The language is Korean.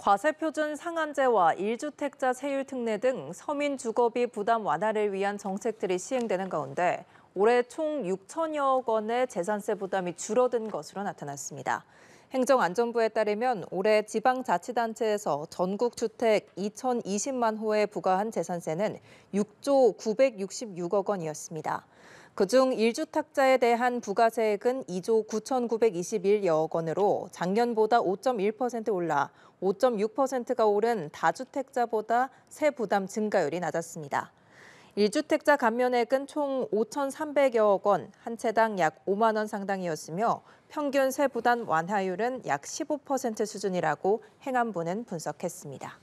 과세표준 상한제와 1주택자 세율 특례 등 서민 주거비 부담 완화를 위한 정책들이 시행되는 가운데 올해 총 6천여억 원의 재산세 부담이 줄어든 것으로 나타났습니다. 행정안전부에 따르면 올해 지방자치단체에서 전국주택 2,020만 호에 부과한 재산세는 6조 966억 원이었습니다. 그중 1주 탁자에 대한 부가세액은 2조 9,921여억 원으로 작년보다 5.1% 올라 5.6%가 오른 다주택자보다 세 부담 증가율이 낮았습니다. 1주택자 감면액은 총 5,300여억 원, 한 채당 약 5만 원 상당이었으며 평균 세부담 완화율은 약 15% 수준이라고 행안부는 분석했습니다.